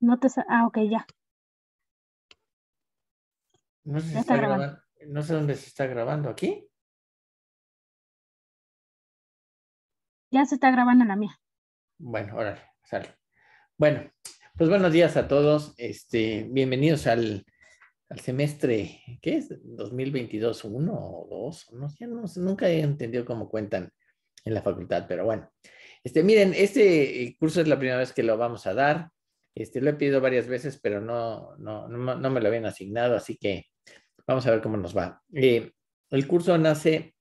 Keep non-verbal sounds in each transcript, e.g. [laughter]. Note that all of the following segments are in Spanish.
No te ah, ok, ya. No sé, dónde se está grabando, ¿aquí? Ya se está grabando la mía. Bueno, órale, sale. Bueno, pues buenos días a todos. Este, bienvenidos al, semestre, ¿qué es? 2022, uno o dos, no sé, nunca he entendido cómo cuentan en la facultad, pero bueno. Este, miren, este eh, curso es la primera vez que lo vamos a dar. Este, lo he pedido varias veces, pero no, no, me lo habían asignado, así que vamos a ver cómo nos va. Eh, el curso nace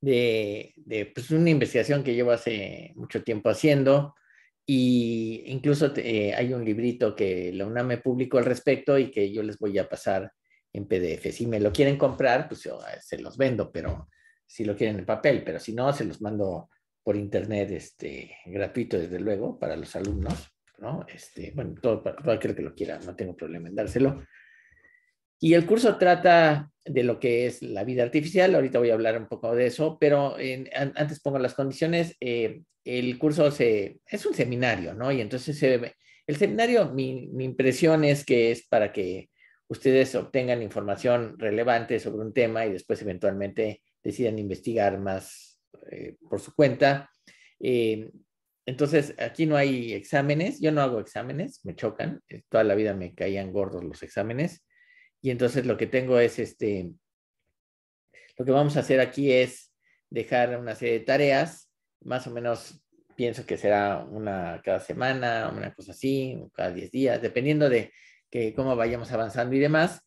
de, pues, una investigación que llevo hace mucho tiempo haciendo y incluso eh, hay un librito que la UNAM me publicó al respecto y que yo les voy a pasar en PDF. Si me lo quieren comprar, pues eh, se los vendo, pero si lo quieren en papel, pero si no, se los mando por internet este, gratuito, desde luego, para los alumnos. ¿no? Este, bueno, todo, aquel que lo quiera, no tengo problema en dárselo. Y el curso trata de lo que es la vida artificial, ahorita voy a hablar un poco de eso, pero antes pongo las condiciones, eh, el curso se, es un seminario, ¿no? Y entonces el seminario, mi, impresión es que es para que ustedes obtengan información relevante sobre un tema y después eventualmente decidan investigar más eh, por su cuenta. Eh, entonces, aquí no hay exámenes, yo no hago exámenes, me chocan, eh, toda la vida me caían gordos los exámenes, y entonces lo que tengo es este, lo que vamos a hacer aquí es dejar una serie de tareas, más o menos pienso que será una cada semana, una cosa así, cada 10 días, dependiendo de que, cómo vayamos avanzando y demás,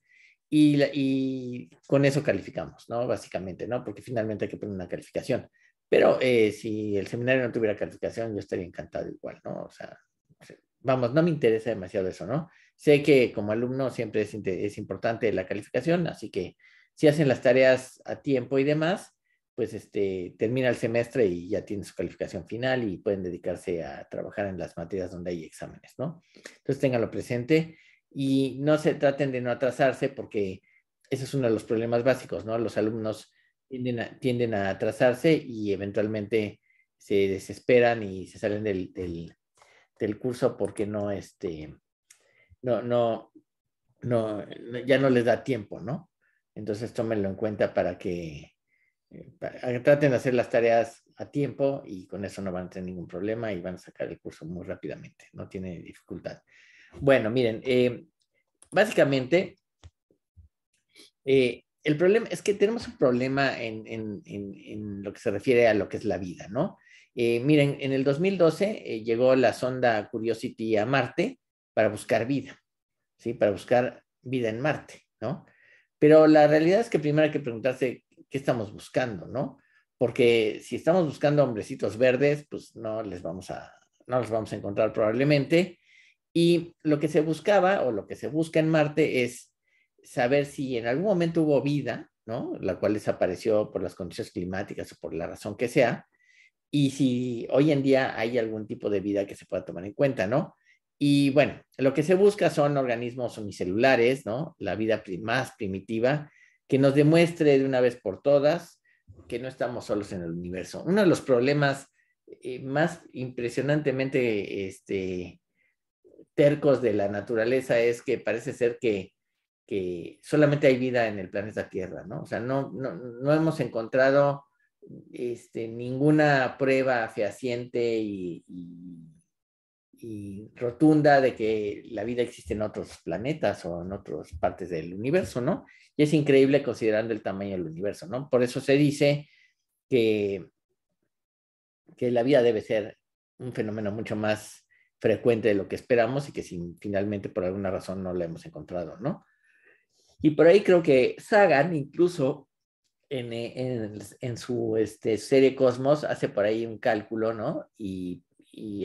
y, y con eso calificamos, ¿no? Básicamente, ¿no? Porque finalmente hay que poner una calificación. Pero eh, si el seminario no tuviera calificación, yo estaría encantado igual, ¿no? O sea, vamos, no me interesa demasiado eso, ¿no? Sé que como alumno siempre es, es importante la calificación, así que si hacen las tareas a tiempo y demás, pues este, termina el semestre y ya tienen su calificación final y pueden dedicarse a trabajar en las materias donde hay exámenes, ¿no? Entonces ténganlo presente y no se traten de no atrasarse porque ese es uno de los problemas básicos, ¿no? Los alumnos tienden a, tienden atrasarse y eventualmente se desesperan y se salen del, curso porque no, este, no, no, no, ya no les da tiempo, ¿no? Entonces tómenlo en cuenta para que, eh, traten de hacer las tareas a tiempo y con eso no van a tener ningún problema y van a sacar el curso muy rápidamente, no tiene dificultad. Bueno, miren, eh, básicamente eh, el problema es que tenemos un problema en, lo que se refiere a lo que es la vida, ¿no? Eh, miren, en el 2012 eh, llegó la sonda Curiosity a Marte para buscar vida, ¿sí? Para buscar vida en Marte, ¿no? Pero la realidad es que primero hay que preguntarse qué estamos buscando, ¿no? Porque si estamos buscando hombrecitos verdes, pues no les vamos a, no los vamos a encontrar probablemente. Y lo que se buscaba o lo que se busca en Marte es saber si en algún momento hubo vida, ¿no? La cual desapareció por las condiciones climáticas o por la razón que sea, y si hoy en día hay algún tipo de vida que se pueda tomar en cuenta, ¿no? Y bueno, lo que se busca son organismos unicelulares, ¿no? La vida más primitiva, que nos demuestre de una vez por todas que no estamos solos en el universo. Uno de los problemas eh, más impresionantemente este, tercos de la naturaleza es que parece ser que que solamente hay vida en el planeta Tierra, ¿no? O sea, no, no, hemos encontrado este, ninguna prueba fehaciente y, rotunda de que la vida existe en otros planetas o en otras partes del universo, ¿no? Y es increíble considerando el tamaño del universo, ¿no? Por eso se dice que, que la vida debe ser un fenómeno mucho más frecuente de lo que esperamos y que sin finalmente por alguna razón no la hemos encontrado, ¿no? Y por ahí creo que Sagan incluso en, su este, serie Cosmos hace por ahí un cálculo, ¿no? Y,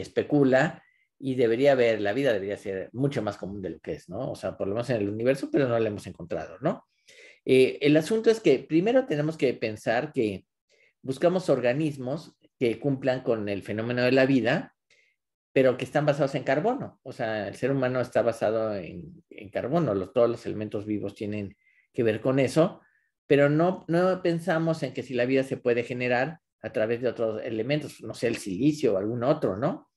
especula y debería haber, la vida debería ser mucho más común de lo que es, ¿no? O sea, por lo menos en el universo, pero no la hemos encontrado, ¿no? Eh, el asunto es que primero tenemos que pensar que buscamos organismos que cumplan con el fenómeno de la vida, pero que están basados en carbono. O sea, el ser humano está basado en carbono, todos los elementos vivos tienen que ver con eso, pero no, no pensamos en que si la vida se puede generar a través de otros elementos, no sé, el silicio o algún otro, ¿no?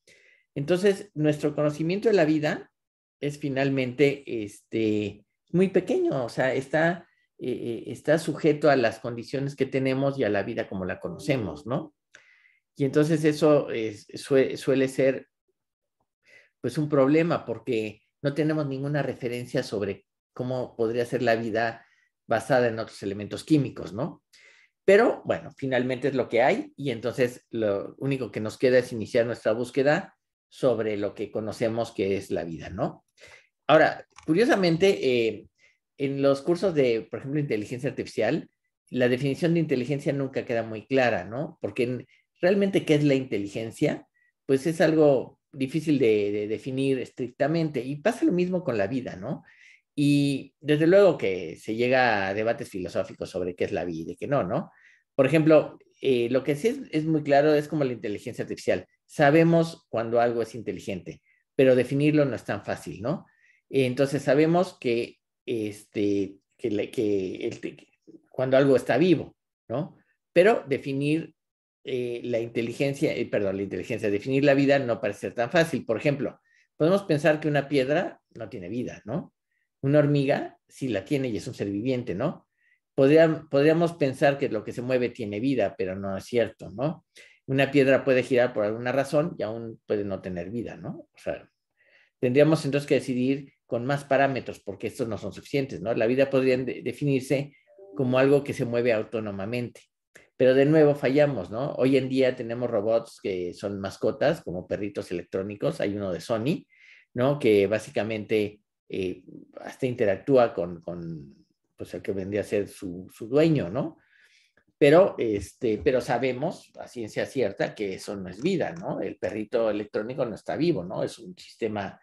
Entonces, nuestro conocimiento de la vida es finalmente este, muy pequeño, o sea, está, eh, eh, está sujeto a las condiciones que tenemos y a la vida como la conocemos, ¿no? Y entonces eso suele, suele ser pues un problema porque no tenemos ninguna referencia sobre cómo podría ser la vida basada en otros elementos químicos, ¿no? Pero bueno, finalmente es lo que hay y entonces lo único que nos queda es iniciar nuestra búsqueda sobre lo que conocemos que es la vida, ¿no? Ahora, curiosamente, eh, en los cursos de, por ejemplo, inteligencia artificial, la definición de inteligencia nunca queda muy clara, ¿no? Porque realmente qué es la inteligencia, pues es algo difícil de, definir estrictamente. Y pasa lo mismo con la vida, ¿no? Y desde luego que se llega a debates filosóficos sobre qué es la vida y qué no, ¿no? Por ejemplo, eh, lo que sí es, muy claro es como la inteligencia artificial. Sabemos cuando algo es inteligente, pero definirlo no es tan fácil, ¿no? Entonces sabemos que, este, que, que, el, que cuando algo está vivo, ¿no? Pero definir eh, la inteligencia, eh, perdón, la inteligencia, definir la vida no parece ser tan fácil. Por ejemplo, podemos pensar que una piedra no tiene vida, ¿no? Una hormiga sí la tiene y es un ser viviente, ¿no? podríamos pensar que lo que se mueve tiene vida, pero no es cierto, ¿no? Una piedra puede girar por alguna razón y aún puede no tener vida, ¿no? O sea, tendríamos entonces que decidir con más parámetros, porque estos no son suficientes, ¿no? La vida podría definirse como algo que se mueve autónomamente. Pero de nuevo fallamos, ¿no? Hoy en día tenemos robots que son mascotas, como perritos electrónicos, hay uno de Sony, ¿no? Que básicamente eh, hasta interactúa con, pues, el que vendría a ser su, dueño, ¿no? Pero, este, pero sabemos a ciencia cierta que eso no es vida, ¿no? El perrito electrónico no está vivo, ¿no? Es un sistema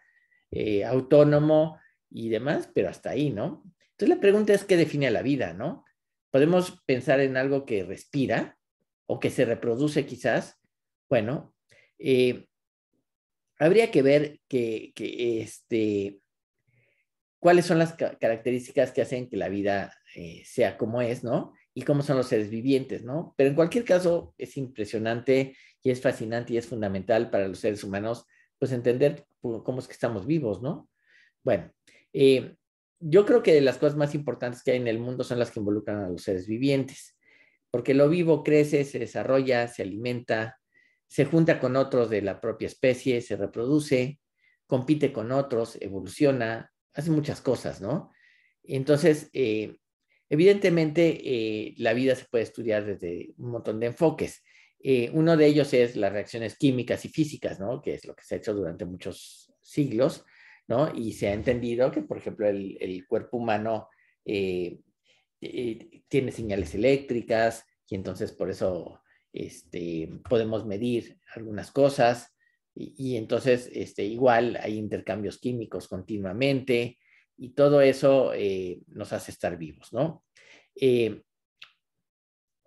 eh, autónomo y demás, pero hasta ahí, ¿no? Entonces la pregunta es qué define la vida, ¿no? Podemos pensar en algo que respira o que se reproduce quizás. Bueno, eh, habría que ver que, este, cuáles son las características que hacen que la vida eh, sea como es, ¿no? Y cómo son los seres vivientes, ¿no? Pero en cualquier caso, es impresionante y es fascinante y es fundamental para los seres humanos, pues entender pues, cómo es que estamos vivos, ¿no? Bueno, eh, yo creo que las cosas más importantes que hay en el mundo son las que involucran a los seres vivientes, porque lo vivo crece, se desarrolla, se alimenta, se junta con otros de la propia especie, se reproduce, compite con otros, evoluciona, hace muchas cosas, ¿no? Entonces, eh, evidentemente, eh, la vida se puede estudiar desde un montón de enfoques. Eh, uno de ellos es las reacciones químicas y físicas, ¿no? Que es lo que se ha hecho durante muchos siglos y se ha entendido que, por ejemplo, el, cuerpo humano eh, eh, tiene señales eléctricas y entonces por eso este, podemos medir algunas cosas y, entonces este, igual hay intercambios químicos continuamente y todo eso eh, nos hace estar vivos, ¿no?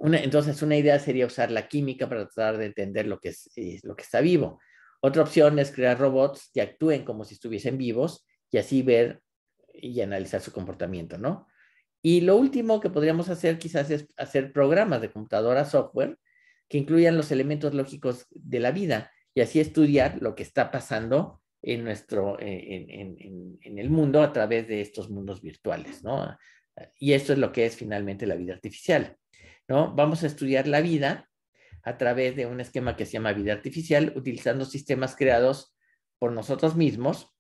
entonces, una idea sería usar la química para tratar de entender lo que está vivo. Otra opción es crear robots que actúen como si estuviesen vivos y así ver y analizar su comportamiento, ¿no? Y lo último que podríamos hacer quizás es hacer programas de computadora software que incluyan los elementos lógicos de la vida y así estudiar lo que está pasando en nuestro, eh, en, el mundo a través de estos mundos virtuales, ¿no? Y esto es lo que es finalmente la vida artificial, ¿no? Vamos a estudiar la vida a través de un esquema que se llama vida artificial, utilizando sistemas creados por nosotros mismos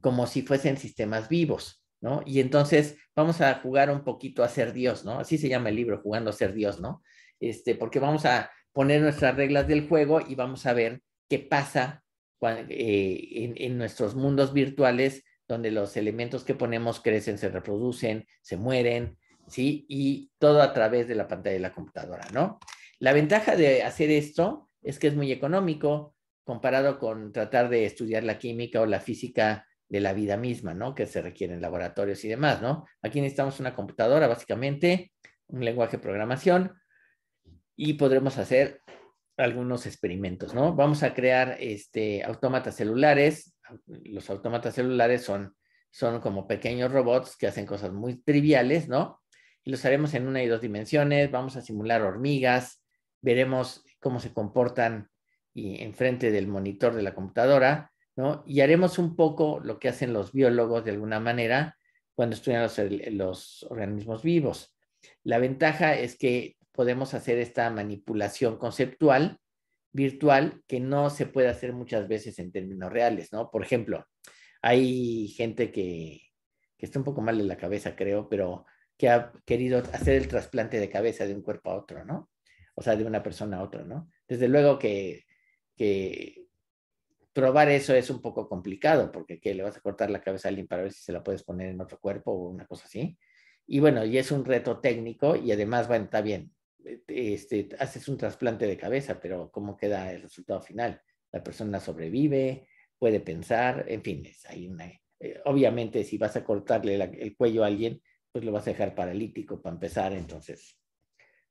como si fuesen sistemas vivos, ¿no? Y entonces vamos a jugar un poquito a ser Dios, ¿no? Así se llama el libro, jugando a ser Dios, ¿no? Este, porque vamos a poner nuestras reglas del juego y vamos a ver qué pasa eh, en nuestros mundos virtuales donde los elementos que ponemos crecen, se reproducen, se mueren, ¿sí? Y todo a través de la pantalla de la computadora, ¿no? La ventaja de hacer esto es que es muy económico comparado con tratar de estudiar la química o la física de la vida misma, ¿no? Que se requieren laboratorios y demás, ¿no? Aquí necesitamos una computadora, básicamente, un lenguaje de programación y podremos hacer algunos experimentos, ¿no? Vamos a crear este, autómatas celulares. Los autómatas celulares son, son como pequeños robots que hacen cosas muy triviales, ¿no? Y los haremos en una y dos dimensiones. Vamos a simular hormigas, veremos cómo se comportan y frente del monitor de la computadora, ¿no? Y haremos un poco lo que hacen los biólogos de alguna manera cuando estudian los, organismos vivos. La ventaja es que podemos hacer esta manipulación conceptual virtual que no se puede hacer muchas veces en términos reales, ¿no? Por ejemplo, hay gente que, está un poco mal en la cabeza, creo, pero que ha querido hacer el trasplante de cabeza de un cuerpo a otro, ¿no? o sea, de una persona a otra, ¿no? Desde luego que, probar eso es un poco complicado, porque ¿qué, le vas a cortar la cabeza a alguien para ver si se la puedes poner en otro cuerpo o una cosa así. Y bueno, y es un reto técnico y además, bueno, está bien, eh, este, haces un trasplante de cabeza, pero ¿cómo queda el resultado final? La persona sobrevive, puede pensar, en fin, es, ahí una, eh, obviamente si vas a cortarle el cuello a alguien, pues lo vas a dejar paralítico para empezar, entonces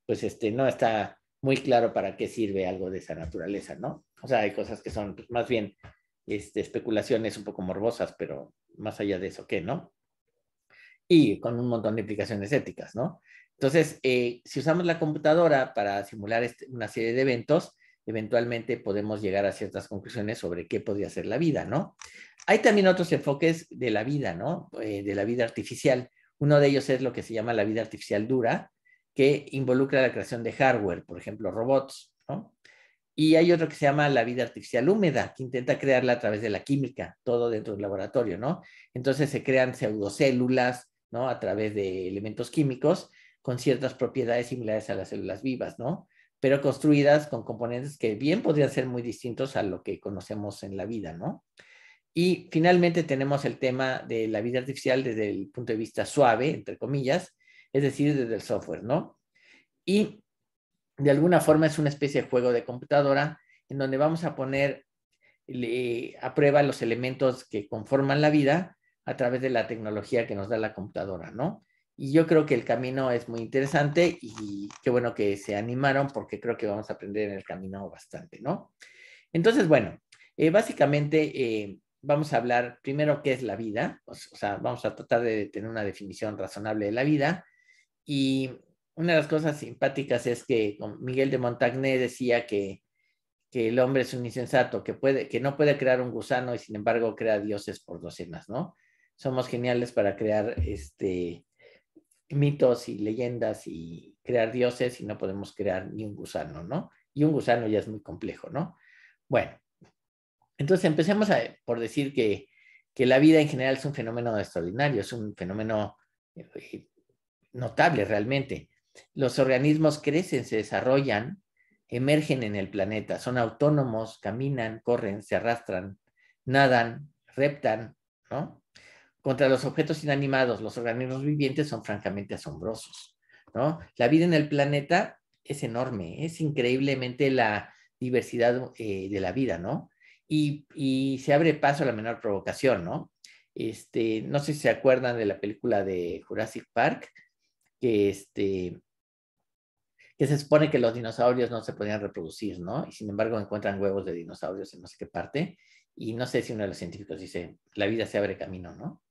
pues este, no está muy claro para qué sirve algo de esa naturaleza, ¿no? O sea, hay cosas que son más bien este, especulaciones un poco morbosas, pero más allá de eso, ¿qué, no? Y con un montón de implicaciones éticas, ¿no? Entonces, eh, si usamos la computadora para simular este, una serie de eventos, eventualmente podemos llegar a ciertas conclusiones sobre qué podría ser la vida, ¿no? Hay también otros enfoques de la vida, ¿no? Eh, de la vida artificial. Uno de ellos es lo que se llama la vida artificial dura, que involucra la creación de hardware, por ejemplo, robots, ¿no? Y hay otro que se llama la vida artificial húmeda, que intenta crearla a través de la química, todo dentro del laboratorio, ¿no? Entonces se crean pseudocélulas, ¿no? A través de elementos químicos con ciertas propiedades similares a las células vivas, ¿no? Pero construidas con componentes que bien podrían ser muy distintos a lo que conocemos en la vida, ¿no? Y finalmente tenemos el tema de la vida artificial desde el punto de vista suave, entre comillas, es decir, desde el software, ¿no? Y de alguna forma es una especie de juego de computadora en donde vamos a poner a prueba los elementos que conforman la vida a través de la tecnología que nos da la computadora, ¿no? Y yo creo que el camino es muy interesante y qué bueno que se animaron porque creo que vamos a aprender en el camino bastante, ¿no? Entonces, bueno, eh, básicamente eh, vamos a hablar primero qué es la vida, o, sea, vamos a tratar de tener una definición razonable de la vida y una de las cosas simpáticas es que Miguel de Montagné decía que, el hombre es un insensato, que, puede, que no puede crear un gusano y sin embargo crea dioses por docenas, ¿no? Somos geniales para crear este, mitos y leyendas y crear dioses y no podemos crear ni un gusano, ¿no? Y un gusano ya es muy complejo, ¿no? Bueno, entonces empecemos por decir que, que la vida en general es un fenómeno extraordinario, es un fenómeno eh, notable realmente. Los organismos crecen, se desarrollan, emergen en el planeta, son autónomos, caminan, corren, se arrastran, nadan, reptan, ¿no? Contra los objetos inanimados, los organismos vivientes son francamente asombrosos, ¿no? La vida en el planeta es enorme, es increíblemente la diversidad eh, de la vida, ¿no? Y, se abre paso a la menor provocación, ¿no? Este, no sé si se acuerdan de la película de Jurassic Park, este, que se supone que los dinosaurios no se podían reproducir, ¿no? Y sin embargo encuentran huevos de dinosaurios en no sé qué parte, y no sé si uno de los científicos dice, la vida se abre camino, ¿no?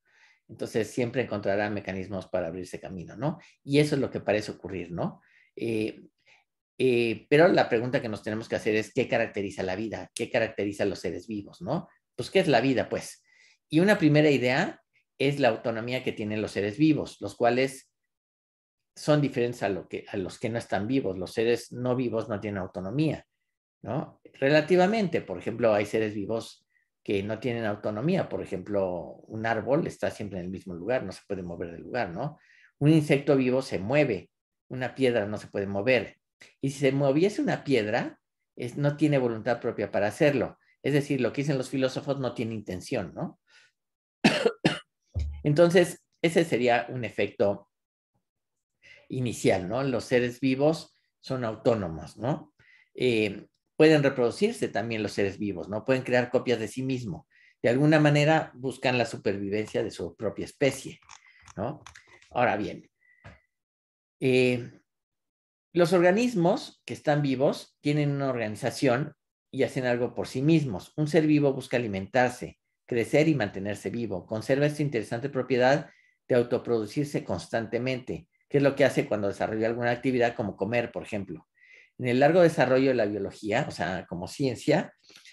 Entonces siempre encontrarán mecanismos para abrirse camino, ¿no? Y eso es lo que parece ocurrir, ¿no? Eh, eh, pero la pregunta que nos tenemos que hacer es, ¿qué caracteriza la vida? ¿Qué caracteriza a los seres vivos, ¿no? Pues, ¿qué es la vida, pues? Y una primera idea es la autonomía que tienen los seres vivos, los cuales son diferentes a, lo que, a los que no están vivos. Los seres no vivos no tienen autonomía, ¿no? Relativamente, por ejemplo, hay seres vivos que no tienen autonomía. Por ejemplo, un árbol está siempre en el mismo lugar, no se puede mover del lugar, ¿no? Un insecto vivo se mueve, una piedra no se puede mover. Y si se moviese una piedra, no tiene voluntad propia para hacerlo. Es decir, lo que dicen los filósofos no tiene intención, ¿no? [coughs] Entonces, ese sería un efecto inicial, ¿no? Los seres vivos son autónomos, ¿no? Eh, pueden reproducirse también los seres vivos, ¿no? Pueden crear copias de sí mismo. De alguna manera buscan la supervivencia de su propia especie, ¿no? Ahora bien, eh, los organismos que están vivos tienen una organización y hacen algo por sí mismos. Un ser vivo busca alimentarse, crecer y mantenerse vivo. Conserva esta interesante propiedad de autoproducirse constantemente. ¿Qué es lo que hace cuando desarrolla alguna actividad como comer, por ejemplo. En el largo desarrollo de la biología, o sea, como ciencia,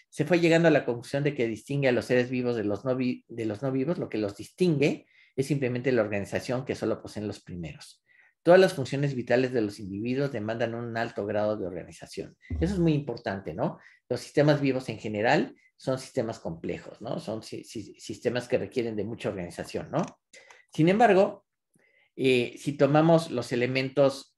se fue llegando a la conclusión de que distingue a los seres vivos de los no, de los no vivos, lo que los distingue es simplemente la organización que solo poseen los primeros. Todas las funciones vitales de los individuos demandan un alto grado de organización. Eso es muy importante, ¿no? Los sistemas vivos en general son sistemas complejos, ¿no? Son sistemas que requieren de mucha organización, ¿no? Sin embargo, eh, si tomamos los elementos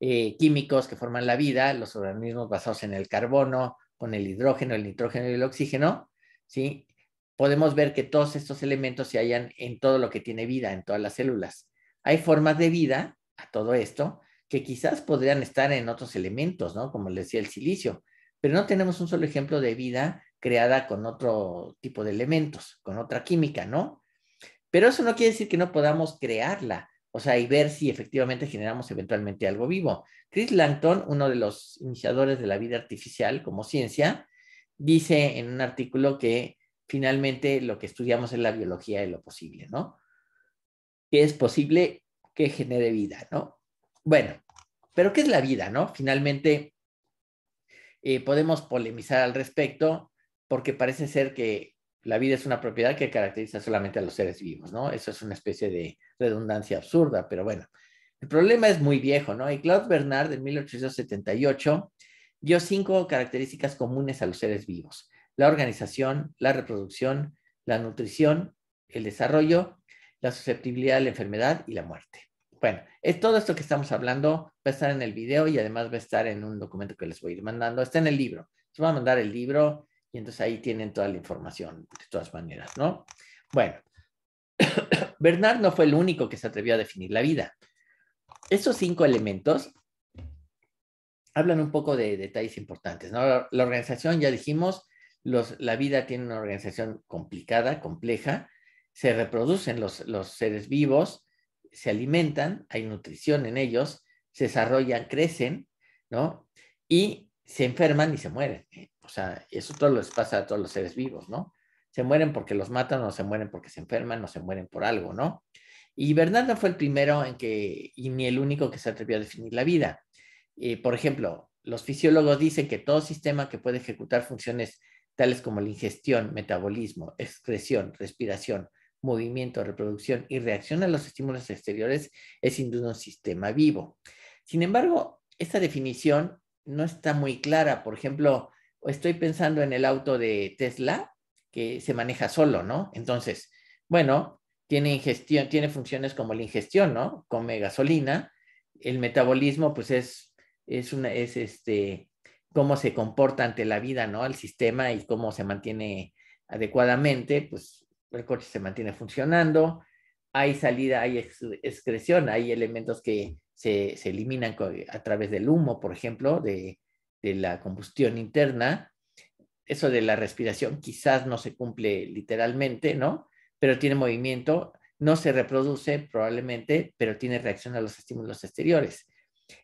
eh, químicos que forman la vida, los organismos basados en el carbono, con el hidrógeno, el nitrógeno y el oxígeno, ¿sí? podemos ver que todos estos elementos se hallan en todo lo que tiene vida, en todas las células. Hay formas de vida a todo esto que quizás podrían estar en otros elementos, ¿no? Como les decía el silicio, pero no tenemos un solo ejemplo de vida creada con otro tipo de elementos, con otra química, ¿no? Pero eso no quiere decir que no podamos crearla, o sea, y ver si efectivamente generamos eventualmente algo vivo. Chris Langton, uno de los iniciadores de la vida artificial como ciencia, dice en un artículo que finalmente lo que estudiamos es la biología de lo posible, ¿no? Que es posible que genere vida, ¿no? Bueno, pero ¿qué es la vida, no? Finalmente, eh, podemos polemizar al respecto porque parece ser que la vida es una propiedad que caracteriza solamente a los seres vivos, ¿no? Eso es una especie de redundancia absurda, pero bueno. El problema es muy viejo, ¿no? Y Claude Bernard, en 1878, dio cinco características comunes a los seres vivos. La organización, la reproducción, la nutrición, el desarrollo, la susceptibilidad a la enfermedad y la muerte. Bueno, es todo esto que estamos hablando va a estar en el video y además va a estar en un documento que les voy a ir mandando. Está en el libro. Les voy a mandar el libro y entonces ahí tienen toda la información, de todas maneras, ¿no? Bueno, [coughs] Bernard no fue el único que se atrevió a definir la vida. Esos cinco elementos hablan un poco de detalles importantes, ¿no? La, organización, ya dijimos, la vida tiene una organización complicada, compleja, se reproducen los, los seres vivos, se alimentan, hay nutrición en ellos, se desarrollan, crecen, ¿no? Y se enferman y se mueren. ¿eh? O sea, eso todo les pasa a todos los seres vivos, ¿no? Se mueren porque los matan, o se mueren porque se enferman, o se mueren por algo, ¿no? Y Bernardo fue el primero en que, y ni el único que se atrevió a definir la vida. Eh, por ejemplo, los fisiólogos dicen que todo sistema que puede ejecutar funciones tales como la ingestión, metabolismo, excreción, respiración, movimiento, reproducción y reacción a los estímulos exteriores es sin duda un sistema vivo. Sin embargo, esta definición no está muy clara. Por ejemplo, estoy pensando en el auto de Tesla que se maneja solo, ¿no? Entonces, bueno, tiene ingestión, tiene funciones como la ingestión, ¿no? Come gasolina, el metabolismo, pues es, es una, es este, cómo se comporta ante la vida, ¿no? El sistema y cómo se mantiene adecuadamente, pues el coche se mantiene funcionando, hay salida, hay excreción, hay elementos que se, se eliminan a través del humo, por ejemplo, de, de la combustión interna. Eso de la respiración quizás no se cumple literalmente, ¿no? Pero tiene movimiento, no se reproduce probablemente, pero tiene reacción a los estímulos exteriores.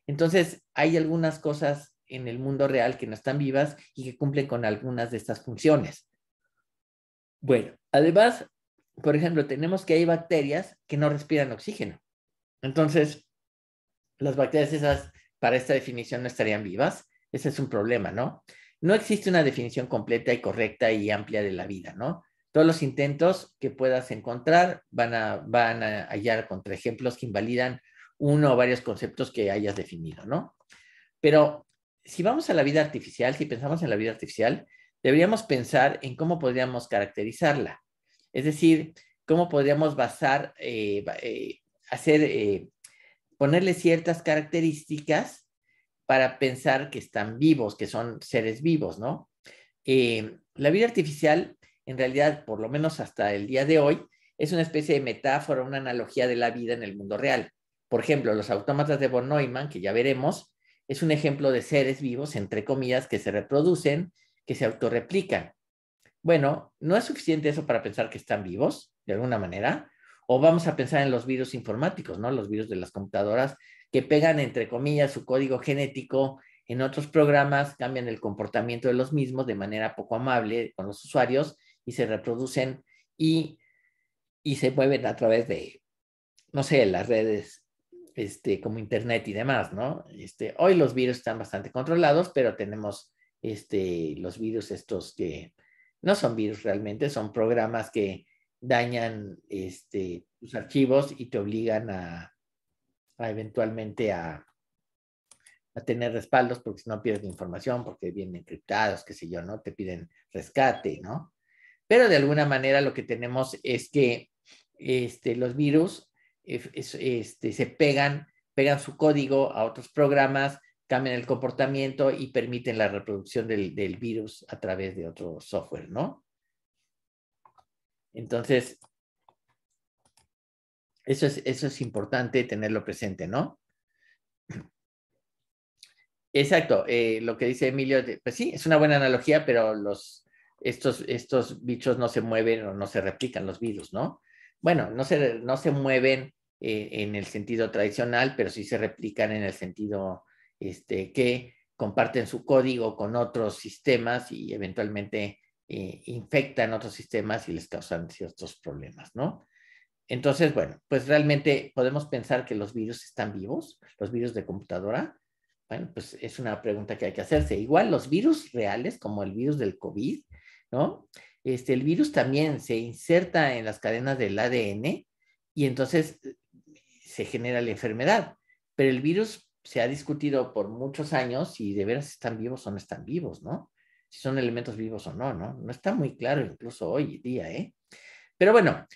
Entonces, hay algunas cosas en el mundo real que no están vivas y que cumplen con algunas de estas funciones. Bueno, además, por ejemplo, tenemos que hay bacterias que no respiran oxígeno. Entonces, las bacterias esas, para esta definición, no estarían vivas. Ese es un problema, ¿no? No existe una definición completa y correcta y amplia de la vida, ¿no? Todos los intentos que puedas encontrar van a, van a hallar contraejemplos que invalidan uno o varios conceptos que hayas definido, ¿no? Pero si vamos a la vida artificial, si pensamos en la vida artificial, deberíamos pensar en cómo podríamos caracterizarla. Es decir, cómo podríamos basar, eh, eh, hacer, eh, ponerle ciertas características para pensar que están vivos, que son seres vivos, ¿no? Eh, la vida artificial, en realidad, por lo menos hasta el día de hoy, es una especie de metáfora, una analogía de la vida en el mundo real. Por ejemplo, los autómatas de von Neumann, que ya veremos, es un ejemplo de seres vivos, entre comillas, que se reproducen, que se autorreplican. Bueno, ¿no es suficiente eso para pensar que están vivos, de alguna manera? O vamos a pensar en los virus informáticos, ¿no? Los virus de las computadoras que pegan, entre comillas, su código genético en otros programas, cambian el comportamiento de los mismos de manera poco amable con los usuarios y se reproducen y, se mueven a través de, no sé, las redes este, como internet y demás, ¿no? Este, hoy los virus están bastante controlados, pero tenemos este, los virus estos que no son virus realmente, son programas que dañan este, tus archivos y te obligan a, eventualmente a, tener respaldos, porque si no pierdes información, porque vienen encriptados, qué sé yo, ¿no? Te piden rescate, ¿no? Pero de alguna manera lo que tenemos es que este, los virus este, se pegan, pegan su código a otros programas, cambian el comportamiento y permiten la reproducción del, del virus a través de otro software, ¿no? Entonces, eso es, importante tenerlo presente, ¿no? [clears throat] Exacto, eh, lo que dice Emilio, pues sí, es una buena analogía, pero estos, bichos no se mueven o no se replican los virus, ¿no? Bueno, no se, mueven eh, en el sentido tradicional, pero sí se replican en el sentido este, que comparten su código con otros sistemas y eventualmente eh, infectan otros sistemas y les causan ciertos problemas, ¿no? Entonces, bueno, pues realmente podemos pensar que los virus están vivos, los virus de computadora. Bueno, pues es una pregunta que hay que hacerse. Igual los virus reales, como el virus del COVID, ¿no? Este, el virus también se inserta en las cadenas del ADN y entonces eh, se genera la enfermedad. Pero el virus se ha discutido por muchos años si de veras están vivos o no están vivos, ¿no? Si son elementos vivos o no, ¿no? No está muy claro incluso hoy día, ¿eh? Pero bueno,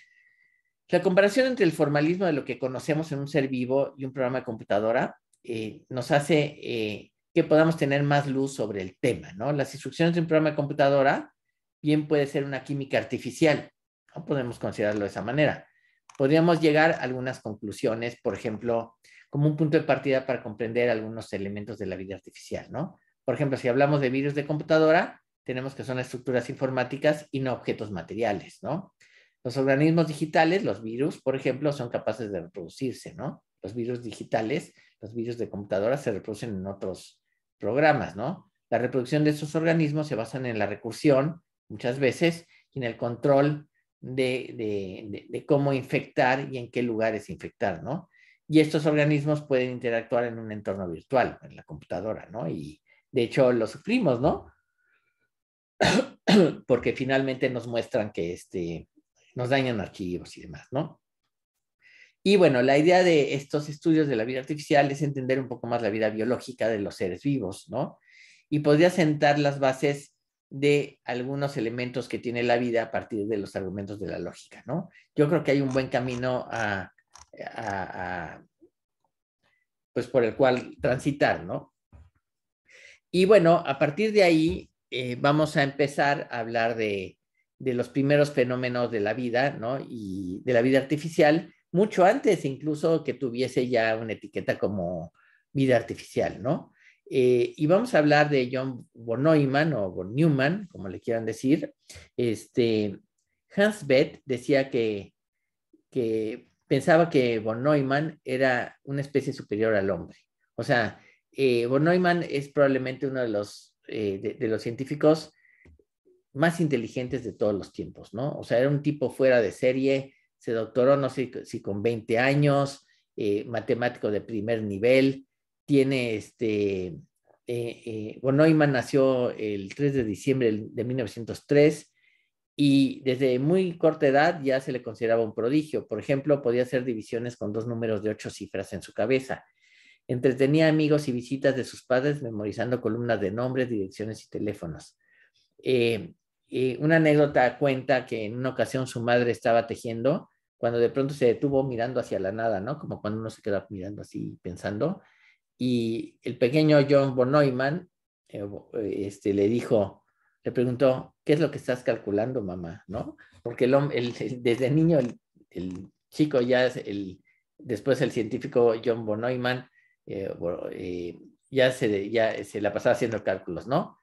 la comparación entre el formalismo de lo que conocemos en un ser vivo y un programa de computadora eh, nos hace eh, que podamos tener más luz sobre el tema, ¿no? Las instrucciones de un programa de computadora bien puede ser una química artificial, no podemos considerarlo de esa manera. Podríamos llegar a algunas conclusiones, por ejemplo, como un punto de partida para comprender algunos elementos de la vida artificial, ¿no? Por ejemplo, si hablamos de virus de computadora, tenemos que son estructuras informáticas y no objetos materiales, ¿no? Los organismos digitales, los virus, por ejemplo, son capaces de reproducirse, ¿no? Los virus digitales, los virus de computadora se reproducen en otros programas, ¿no? La reproducción de esos organismos se basan en la recursión muchas veces y en el control de, cómo infectar y en qué lugares infectar, ¿no? Y estos organismos pueden interactuar en un entorno virtual, en la computadora, ¿no? Y de hecho lo sufrimos, ¿no? [coughs] Porque finalmente nos muestran que este, nos dañan archivos y demás, ¿no? Y bueno, la idea de estos estudios de la vida artificial es entender un poco más la vida biológica de los seres vivos, ¿no? Y podría sentar las bases de algunos elementos que tiene la vida a partir de los argumentos de la lógica, ¿no? Yo creo que hay un buen camino a, pues por el cual transitar, ¿no? Y bueno, a partir de ahí eh, vamos a empezar a hablar de de los primeros fenómenos de la vida, ¿no? Y de la vida artificial, mucho antes incluso que tuviese ya una etiqueta como vida artificial, ¿no? Eh, y vamos a hablar de John von Neumann o von Neumann, como le quieran decir. Este, Hans Beth decía que, pensaba que von Neumann era una especie superior al hombre. O sea, eh, von Neumann es probablemente uno de los, eh, de los científicos más inteligentes de todos los tiempos, ¿no? O sea, era un tipo fuera de serie, se doctoró, no sé si con 20 años, eh, matemático de primer nivel, tiene este, eh, eh, nació el 3 de diciembre de 1903 y desde muy corta edad ya se le consideraba un prodigio. Por ejemplo, podía hacer divisiones con dos números de ocho cifras en su cabeza. Entretenía amigos y visitas de sus padres memorizando columnas de nombres, direcciones y teléfonos. Eh, una anécdota cuenta que en una ocasión su madre estaba tejiendo cuando de pronto se detuvo mirando hacia la nada, ¿no? Como cuando uno se queda mirando así pensando. Y el pequeño John von Neumann eh, eh, este, le dijo, le preguntó, ¿qué es lo que estás calculando, mamá? ¿No? Porque el, el, desde niño el, chico ya es el, después el científico John von Neumann eh, ya, se, ya se la pasaba haciendo cálculos, ¿no?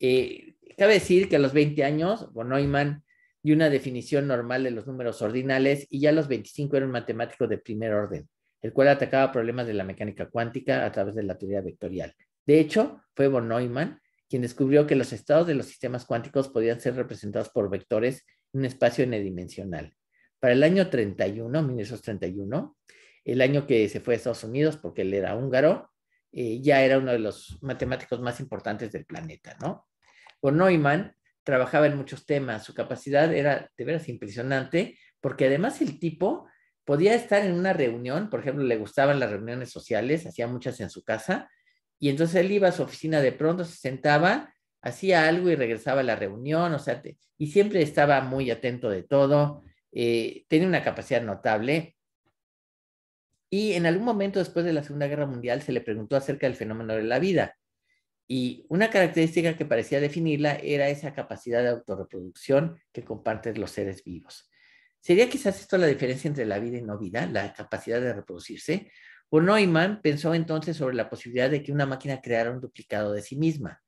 Eh, cabe decir que a los 20 años, von Neumann dio una definición normal de los números ordinales y ya a los 25 era un matemático de primer orden, el cual atacaba problemas de la mecánica cuántica a través de la teoría vectorial. De hecho, fue von Neumann quien descubrió que los estados de los sistemas cuánticos podían ser representados por vectores en un espacio n-dimensional. Para el año 31, 1931, el año que se fue a Estados Unidos porque él era húngaro, eh, ya era uno de los matemáticos más importantes del planeta, ¿no? Con Neumann trabajaba en muchos temas, su capacidad era de veras impresionante, porque además el tipo podía estar en una reunión, por ejemplo, le gustaban las reuniones sociales, hacía muchas en su casa, y entonces él iba a su oficina de pronto, se sentaba, hacía algo y regresaba a la reunión, o sea, y siempre estaba muy atento de todo, eh, tenía una capacidad notable. Y en algún momento después de la Segunda Guerra Mundial se le preguntó acerca del fenómeno de la vida. Y una característica que parecía definirla era esa capacidad de autorreproducción que comparten los seres vivos. ¿Sería quizás esto la diferencia entre la vida y no vida, la capacidad de reproducirse? O Neumann pensó entonces sobre la posibilidad de que una máquina creara un duplicado de sí misma.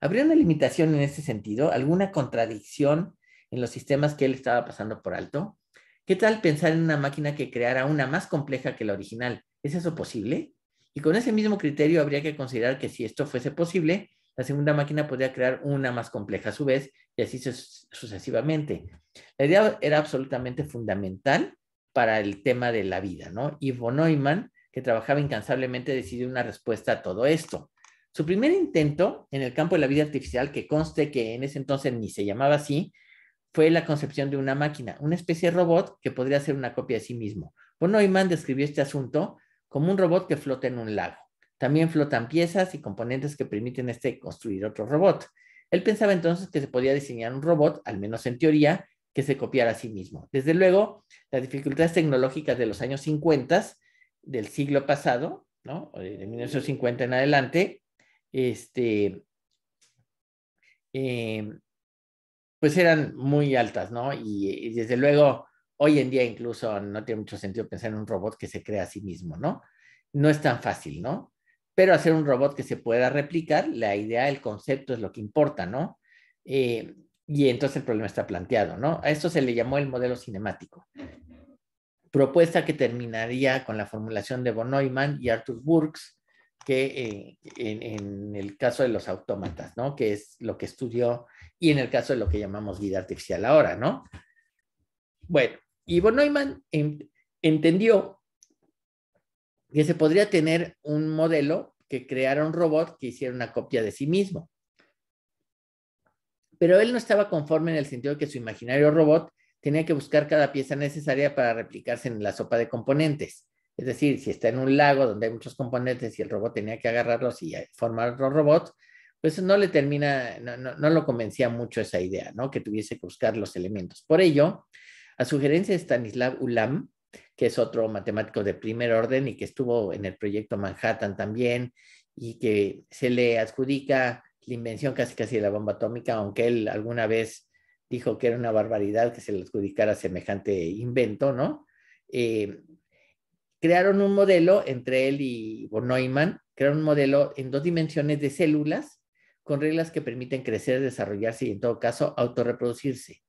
¿Habría una limitación en este sentido? ¿Alguna contradicción en los sistemas que él estaba pasando por alto? ¿Qué tal pensar en una máquina que creara una más compleja que la original? ¿Es eso posible? Y con ese mismo criterio habría que considerar que si esto fuese posible, la segunda máquina podría crear una más compleja a su vez y así sucesivamente. La idea era absolutamente fundamental para el tema de la vida, ¿no? Y von Neumann, que trabajaba incansablemente, decidió una respuesta a todo esto. Su primer intento en el campo de la vida artificial, que conste que en ese entonces ni se llamaba así, fue la concepción de una máquina, una especie de robot que podría ser una copia de sí mismo. Von Neumann describió este asunto como un robot que flota en un lago. También flotan piezas y componentes que permiten este construir otro robot. Él pensaba entonces que se podía diseñar un robot, al menos en teoría, que se copiara a sí mismo. Desde luego, las dificultades tecnológicas de los años 50 del siglo pasado, ¿no? de 1950 en adelante, este, eh, pues eran muy altas, ¿no? y desde luego hoy en día incluso no tiene mucho sentido pensar en un robot que se crea a sí mismo, ¿no? No es tan fácil, ¿no? Pero hacer un robot que se pueda replicar, la idea, el concepto es lo que importa, ¿no? Eh, y entonces el problema está planteado, ¿no? A esto se le llamó el modelo cinemático. Propuesta que terminaría con la formulación de von Neumann y Arthur Burks, que eh, en, en, el caso de los autómatas, ¿no? Que es lo que estudió y en el caso de lo que llamamos vida artificial ahora, ¿no? Bueno, y von Neumann entendió que se podría tener un modelo que creara un robot que hiciera una copia de sí mismo. Pero él no estaba conforme en el sentido de que su imaginario robot tenía que buscar cada pieza necesaria para replicarse en la sopa de componentes. Es decir, si está en un lago donde hay muchos componentes y el robot tenía que agarrarlos y formar otro robot, pues no le termina, no lo convencía mucho esa idea, ¿no? Que tuviese que buscar los elementos. Por ello, a sugerencia de Stanislav Ulam, que es otro matemático de primer orden y que estuvo en el proyecto Manhattan también, y que se le adjudica la invención casi casi de la bomba atómica, aunque él alguna vez dijo que era una barbaridad que se le adjudicara semejante invento, ¿no? Eh, crearon un modelo entre él y von Neumann, crearon un modelo en dos dimensiones de células con reglas que permiten crecer, desarrollarse y en todo caso autorreproducirse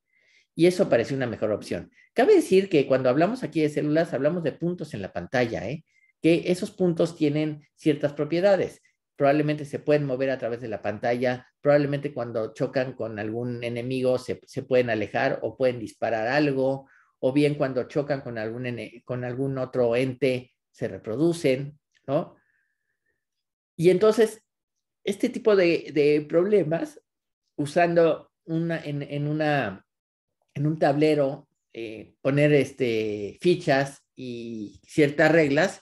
y eso parece una mejor opción. Cabe decir que cuando hablamos aquí de células, hablamos de puntos en la pantalla, ¿eh? que esos puntos tienen ciertas propiedades. Probablemente se pueden mover a través de la pantalla, probablemente cuando chocan con algún enemigo se, pueden alejar o pueden disparar algo, o bien cuando chocan con algún, con algún otro ente se reproducen, ¿no? Y entonces, este tipo de, problemas, usando una, en, una en un tablero eh, poner este, fichas y ciertas reglas,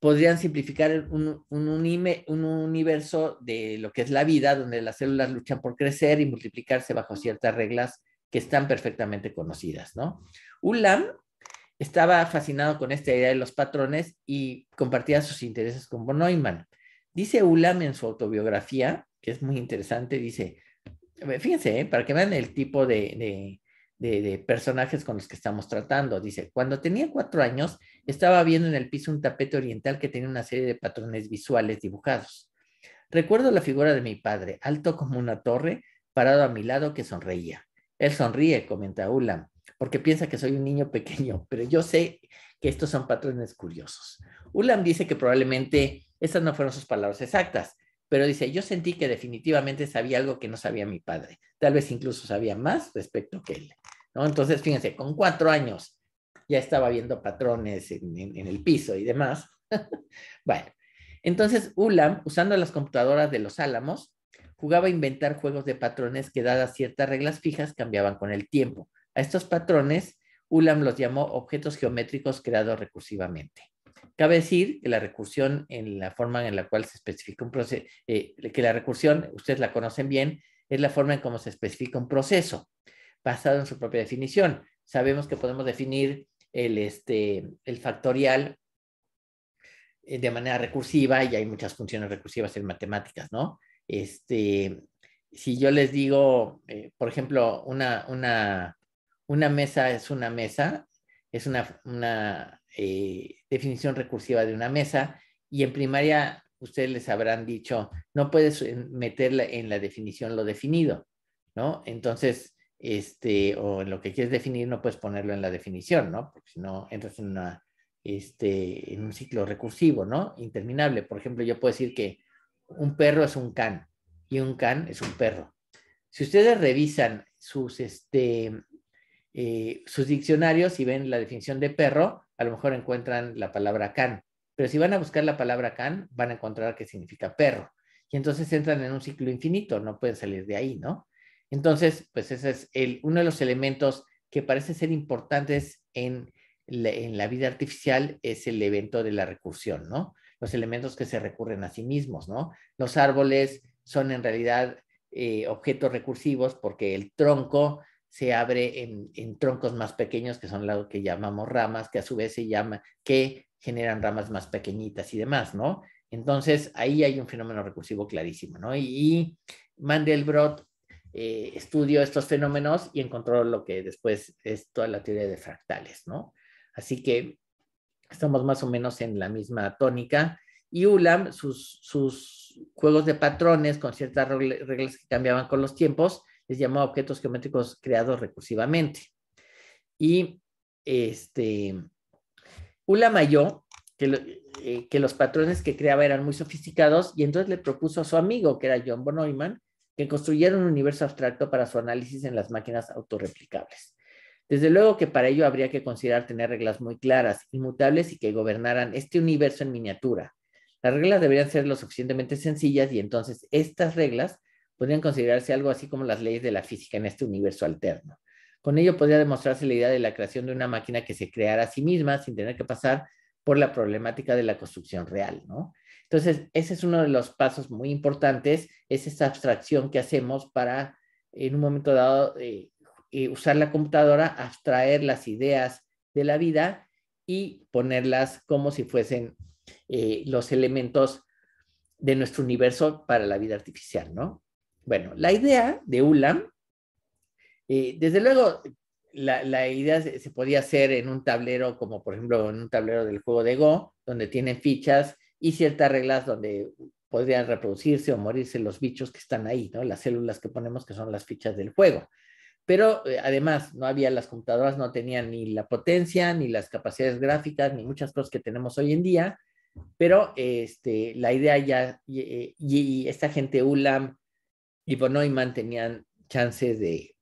podrían simplificar un, universo de lo que es la vida, donde las células luchan por crecer y multiplicarse bajo ciertas reglas que están perfectamente conocidas, ¿no? Ulam estaba fascinado con esta idea de los patrones y compartía sus intereses con von Neumann. Dice Ulam en su autobiografía, que es muy interesante, dice, fíjense, ¿eh? para que vean el tipo de de, personajes con los que estamos tratando. Dice, cuando tenía cuatro años, estaba viendo en el piso un tapete oriental que tenía una serie de patrones visuales dibujados. Recuerdo la figura de mi padre, alto como una torre, parado a mi lado que sonreía. Él sonríe, comenta Ulam, porque piensa que soy un niño pequeño, pero yo sé que estos son patrones curiosos. Ulam dice que probablemente Estas no fueron sus palabras exactas, pero dice, yo sentí que definitivamente sabía algo que no sabía mi padre, tal vez incluso sabía más respecto que él. Entonces, fíjense, con cuatro años ya estaba viendo patrones en, el piso y demás. [laughs] bueno, entonces Ulam, usando las computadoras de los álamos, jugaba a inventar juegos de patrones que, dadas ciertas reglas fijas, cambiaban con el tiempo. A estos patrones, Ulam los llamó objetos geométricos creados recursivamente. Cabe decir que la recursión en la forma en la cual se especifica un proceso, eh, que la recursión, ustedes la conocen bien, es la forma en cómo se especifica un proceso basado en su propia definición. Sabemos que podemos definir el, este, el factorial eh, de manera recursiva y hay muchas funciones recursivas en matemáticas, ¿no? Este, si yo les digo, eh, por ejemplo, una, una, una, mesa es una mesa, es una, una eh, definición recursiva de una mesa y en primaria ustedes les habrán dicho, no puedes meter en la definición lo definido, ¿no? Entonces, este, o en lo que quieres definir, no puedes ponerlo en la definición, ¿no? Porque si no, entras en, una, este, en un ciclo recursivo, ¿no? Interminable. Por ejemplo, yo puedo decir que un perro es un can y un can es un perro. Si ustedes revisan sus, este, eh, sus diccionarios y ven la definición de perro, a lo mejor encuentran la palabra can. Pero si van a buscar la palabra can, van a encontrar que significa perro. Y entonces entran en un ciclo infinito, no pueden salir de ahí, ¿no? Entonces, pues ese es el, uno de los elementos que parece ser importantes en la, vida artificial, es el evento de la recursión, ¿no? Los elementos que se recurren a sí mismos, ¿no? Los árboles son en realidad eh, objetos recursivos porque el tronco se abre en, troncos más pequeños que son lo que llamamos ramas, que a su vez se llama, que generan ramas más pequeñitas y demás, ¿no? Entonces ahí hay un fenómeno recursivo clarísimo, ¿no? y Mandelbrot eh, estudió estos fenómenos y encontró lo que después es toda la teoría de fractales, ¿no? Así que estamos más o menos en la misma tónica. Y Ulam, sus, juegos de patrones con ciertas reglas que cambiaban con los tiempos, les llamó objetos geométricos creados recursivamente. Y este, Ulam halló que, eh, que los patrones que creaba eran muy sofisticados y entonces le propuso a su amigo, que era John von que construyeron un universo abstracto para su análisis en las máquinas autorreplicables. Desde luego que para ello habría que considerar tener reglas muy claras, inmutables y que gobernaran este universo en miniatura. Las reglas deberían ser lo suficientemente sencillas y entonces estas reglas podrían considerarse algo así como las leyes de la física en este universo alterno. Con ello podría demostrarse la idea de la creación de una máquina que se creara a sí misma sin tener que pasar por la problemática de la construcción real, ¿no? Entonces, ese es uno de los pasos muy importantes, es esa abstracción que hacemos para, en un momento dado, eh, eh, usar la computadora, abstraer las ideas de la vida y ponerlas como si fuesen eh, los elementos de nuestro universo para la vida artificial, ¿no? Bueno, la idea de ULAM, desde luego, la, idea se, se podía hacer en un tablero, como por ejemplo en un tablero del juego de Go, donde tienen fichas y ciertas reglas donde podrían reproducirse o morirse los bichos que están ahí, ¿no? Las células que ponemos que son las fichas del juego. Pero eh, además, no había las computadoras, no tenían ni la potencia, ni las capacidades gráficas, ni muchas cosas que tenemos hoy en día. Pero este, la idea ya, y, eh, esta gente ULAM y Neumann tenían chances de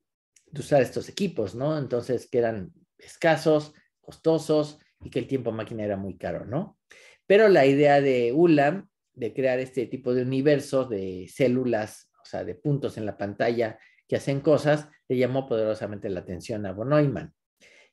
usar estos equipos, ¿no? Entonces, que eran escasos, costosos y que el tiempo máquina era muy caro, ¿no? Pero la idea de ULAM, de crear este tipo de universos, de células, o sea, de puntos en la pantalla que hacen cosas, le llamó poderosamente la atención a von Neumann.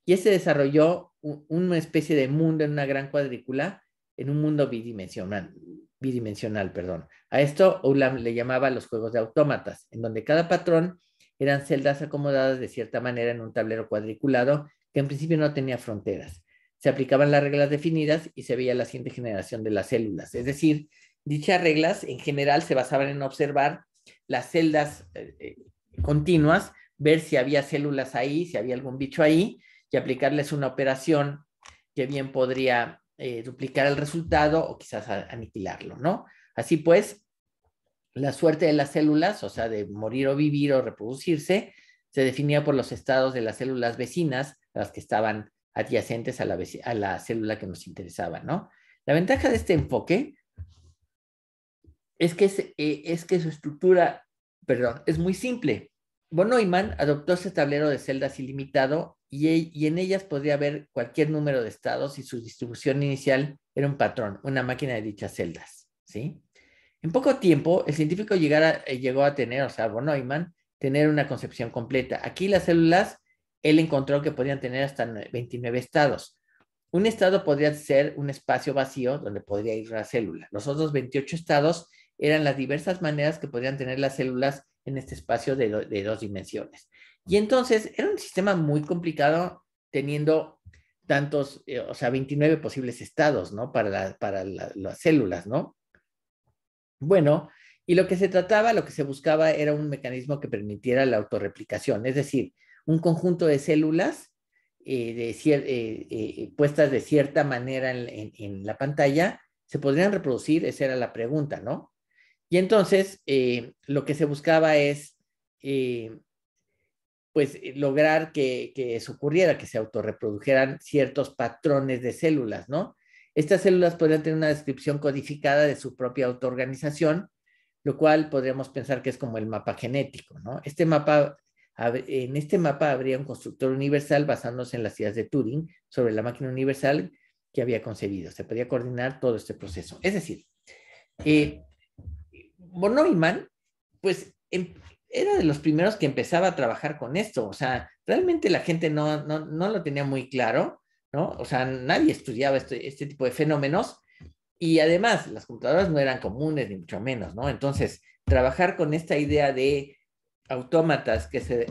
Y ese desarrolló una especie de mundo en una gran cuadrícula, en un mundo bidimensional, bidimensional, perdón. A esto Ulam le llamaba los juegos de autómatas, en donde cada patrón eran celdas acomodadas de cierta manera en un tablero cuadriculado que en principio no tenía fronteras se aplicaban las reglas definidas y se veía la siguiente generación de las células. Es decir, dichas reglas en general se basaban en observar las celdas eh, eh, continuas, ver si había células ahí, si había algún bicho ahí, y aplicarles una operación que bien podría eh, duplicar el resultado o quizás aniquilarlo, ¿no? Así pues, la suerte de las células, o sea, de morir o vivir o reproducirse, se definía por los estados de las células vecinas, las que estaban adyacentes a la, a la célula que nos interesaba, ¿no? La ventaja de este enfoque es que, eh, es, que su estructura, perdón, es muy simple. Von Neumann adoptó ese tablero de celdas ilimitado y, e-, en ellas podría haber cualquier número de estados y su distribución inicial era un patrón, una máquina de dichas celdas, ¿sí? En poco tiempo, el científico eh, llegó a tener, o sea, von Neumann, tener una concepción completa. Aquí las células él encontró que podían tener hasta 29 estados. Un estado podría ser un espacio vacío donde podría ir la célula. Los otros 28 estados eran las diversas maneras que podían tener las células en este espacio de, dos dimensiones. Y entonces era un sistema muy complicado teniendo tantos, eh, o sea, 29 posibles estados, ¿no? Para, las células, ¿no? Bueno, y lo que se trataba, lo que se buscaba era un mecanismo que permitiera la autorreplicación, es decir, un conjunto de células eh, de eh, eh, puestas de cierta manera en, la pantalla, ¿se podrían reproducir? Esa era la pregunta, ¿no? Y entonces lo que se buscaba es, pues, lograr que, que, ocurriera, que se autorreprodujeran ciertos patrones de células, ¿no? Estas células podrían tener una descripción codificada de su propia autoorganización, lo cual podríamos pensar que es como el mapa genético, ¿no? Este mapa en este mapa habría un constructor universal basándose en las ideas de Turing sobre la máquina universal que había concebido. Se podía coordinar todo este proceso. Es decir, eh, von Neumann, pues em, era de los primeros que empezaba a trabajar con esto. O sea, realmente la gente no, no, lo tenía muy claro, ¿no? O sea, nadie estudiaba este, este, tipo de fenómenos. Y además, las computadoras no eran comunes, ni mucho menos, ¿no? Entonces, trabajar con esta idea de autómatas que se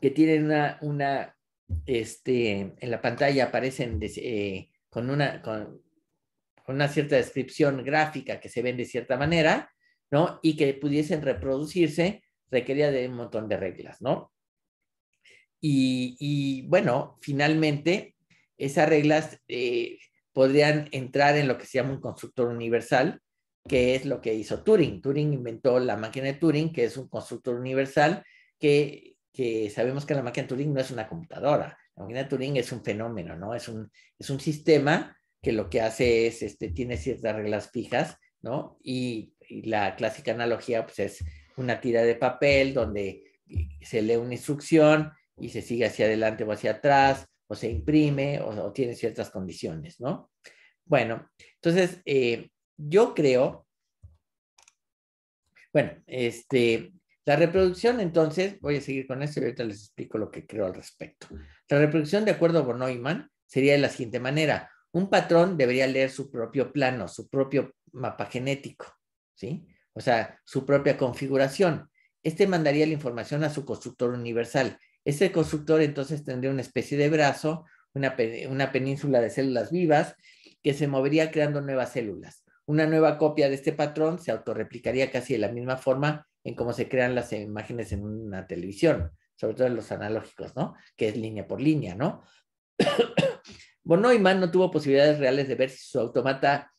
que tienen una, este, en la pantalla aparecen eh, con, una, una cierta descripción gráfica que se ven de cierta manera, ¿no? Y que pudiesen reproducirse requería de un montón de reglas, ¿no? Y, bueno, finalmente, esas reglas eh, podrían entrar en lo que se llama un constructor universal, que es lo que hizo Turing. Turing inventó la máquina de Turing, que es un constructor universal, que, que sabemos que la máquina de Turing no es una computadora. La máquina de Turing es un fenómeno, ¿no? Es un, es un sistema que lo que hace es, este, tiene ciertas reglas fijas, ¿no? Y, la clásica analogía, pues es una tira de papel donde se lee una instrucción y se sigue hacia adelante o hacia atrás, o se imprime, o, tiene ciertas condiciones, ¿no? Bueno, entonces, eh, yo creo, bueno, este, la reproducción, entonces, voy a seguir con esto y ahorita les explico lo que creo al respecto. La reproducción de acuerdo a Neumann sería de la siguiente manera. Un patrón debería leer su propio plano, su propio mapa genético, ¿sí? O sea, su propia configuración. Este mandaría la información a su constructor universal. Ese constructor entonces tendría una especie de brazo, una península de células vivas que se movería creando nuevas células. Una nueva copia de este patrón se autorreplicaría casi de la misma forma en cómo se crean las imágenes en una televisión, sobre todo en los analógicos, ¿no? Que es línea por línea, ¿no? [coughs] Bono no tuvo posibilidades reales de ver si su automata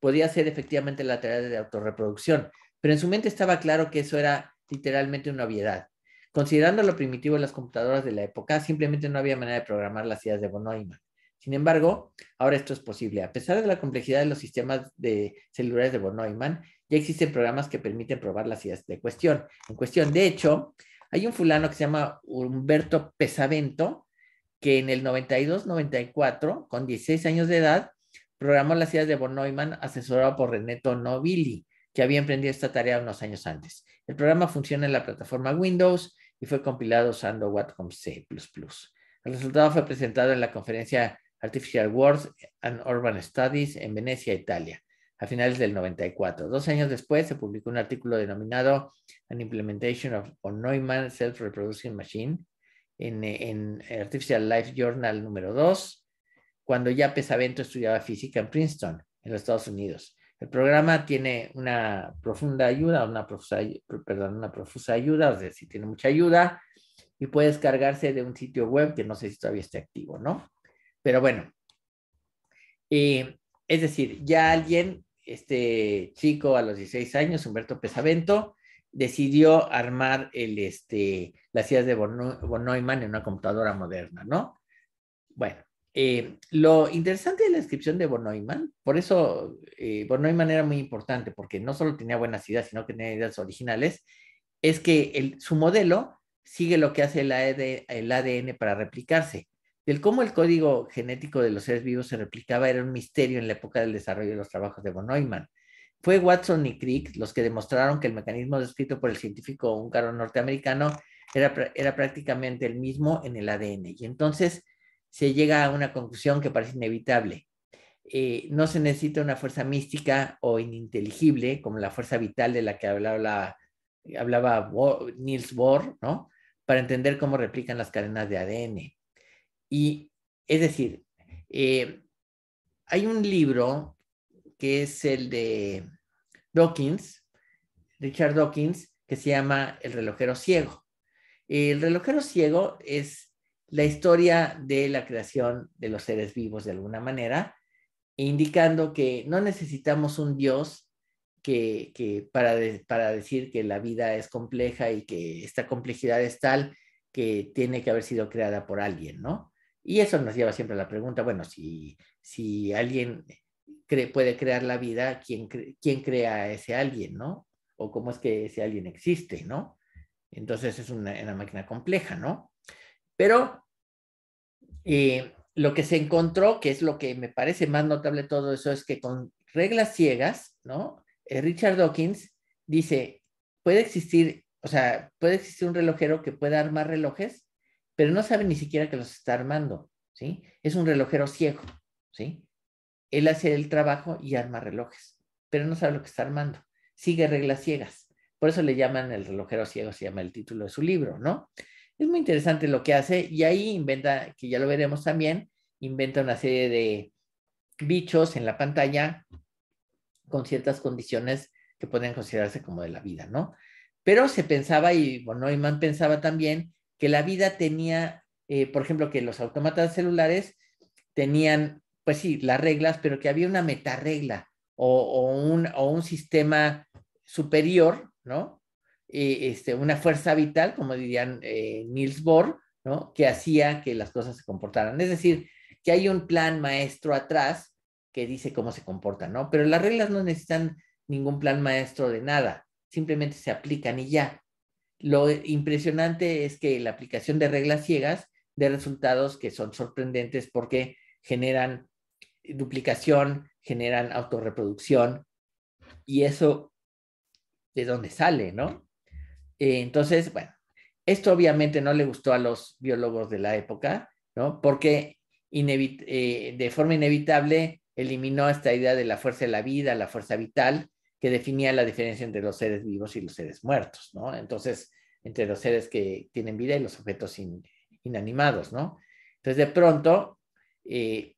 podía ser efectivamente la tarea de autorreproducción, pero en su mente estaba claro que eso era literalmente una obviedad. Considerando lo primitivo de las computadoras de la época, simplemente no había manera de programar las ideas de Bonoiman. E sin embargo, ahora esto es posible. A pesar de la complejidad de los sistemas de celulares de Von Neumann, ya existen programas que permiten probar las ideas de cuestión. En cuestión, de hecho, hay un fulano que se llama Humberto Pesavento, que en el 92-94, con 16 años de edad, programó las ideas de Von Neumann asesorado por Renato Nobili, que había emprendido esta tarea unos años antes. El programa funciona en la plataforma Windows y fue compilado usando Watcom C++. El resultado fue presentado en la conferencia Artificial World and Urban Studies en Venecia, Italia, a finales del 94. Dos años después se publicó un artículo denominado An Implementation of a Neumann Self-Reproducing Machine en, Artificial Life Journal número 2, cuando ya Pesavento estudiaba física en Princeton, en los Estados Unidos. El programa tiene una profunda ayuda, una profusa, perdón, una profusa ayuda, o sea, tiene mucha ayuda, y puede descargarse de un sitio web que no sé si todavía está activo, ¿no? Pero bueno, es decir, ya alguien, este chico a los 16 años, Humberto Pesavento, decidió armar el, este, las ideas de von, Neumann en una computadora moderna, ¿no? Bueno, eh, lo interesante de la descripción de von Neumann, por eso eh, von Neumann era muy importante, porque no solo tenía buenas ideas, sino que tenía ideas originales, es que el, su modelo sigue lo que hace el ADN para replicarse. El cómo el código genético de los seres vivos se replicaba era un misterio en la época del desarrollo de los trabajos de von Neumann. Fue Watson y Crick los que demostraron que el mecanismo descrito por el científico húngaro norteamericano era, prácticamente el mismo en el ADN. Y entonces se llega a una conclusión que parece inevitable. Eh, no se necesita una fuerza mística o ininteligible como la fuerza vital de la que hablaba, hablaba Niels Bohr, ¿no? Para entender cómo replican las cadenas de ADN. Y es decir, eh, hay un libro que es el de Dawkins, Richard Dawkins, que se llama El relojero ciego. El relojero ciego es la historia de la creación de los seres vivos de alguna manera, indicando que no necesitamos un Dios que, para, para decir que la vida es compleja y que esta complejidad es tal que tiene que haber sido creada por alguien, ¿no? Y eso nos lleva siempre a la pregunta, bueno, si, si alguien puede crear la vida, ¿quién, crea a ese alguien, no? O cómo es que ese alguien existe, ¿no? Entonces es una, máquina compleja, ¿no? Pero eh, lo que se encontró, que es lo que me parece más notable de todo eso, es que con reglas ciegas, ¿no? Eh, Richard Dawkins dice, puede existir, o sea, puede existir un relojero que pueda armar relojes, pero no sabe ni siquiera que los está armando, ¿sí? Es un relojero ciego, ¿sí? Él hace el trabajo y arma relojes, pero no sabe lo que está armando. Sigue reglas ciegas. Por eso le llaman el relojero ciego, se llama el título de su libro, ¿no? Es muy interesante lo que hace y ahí inventa, que ya lo veremos también, inventa una serie de bichos en la pantalla con ciertas condiciones que pueden considerarse como de la vida, ¿no? Pero se pensaba, y bueno, Neumann pensaba también que la vida tenía, eh, por ejemplo, que los autómatas celulares tenían, pues sí, las reglas, pero que había una metarregla o, o, un, sistema superior, ¿no? Eh, este, una fuerza vital, como dirían eh, Niels Bohr, ¿no? Que hacía que las cosas se comportaran. Es decir, que hay un plan maestro atrás que dice cómo se comporta, ¿no? Pero las reglas no necesitan ningún plan maestro de nada, simplemente se aplican y ya. Lo impresionante es que la aplicación de reglas ciegas de resultados que son sorprendentes porque generan duplicación, generan autorreproducción y eso de dónde sale, ¿no? Eh, entonces, bueno, esto obviamente no le gustó a los biólogos de la época, ¿no? Porque eh, de forma inevitable eliminó esta idea de la fuerza de la vida, la fuerza vital, que definía la diferencia entre los seres vivos y los seres muertos, ¿no? Entonces, entre los seres que tienen vida y los objetos inanimados, ¿no? Entonces, de pronto, eh,